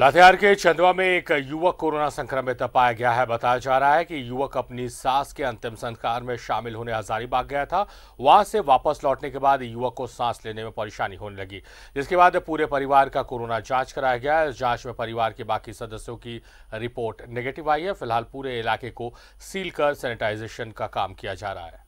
लातेहार के चंदवा में एक युवक कोरोना संक्रमित पाया गया है बताया जा रहा है कि युवक अपनी सास के अंतिम संस्कार में शामिल होने हजारीबाग गया था वहां से वापस लौटने के बाद युवक को सांस लेने में परेशानी होने लगी जिसके बाद पूरे परिवार का कोरोना जांच कराया गया इस जांच में परिवार के बाकी सदस्यों की रिपोर्ट निगेटिव आई है फिलहाल पूरे इलाके को सील कर सैनिटाइजेशन का काम किया जा रहा है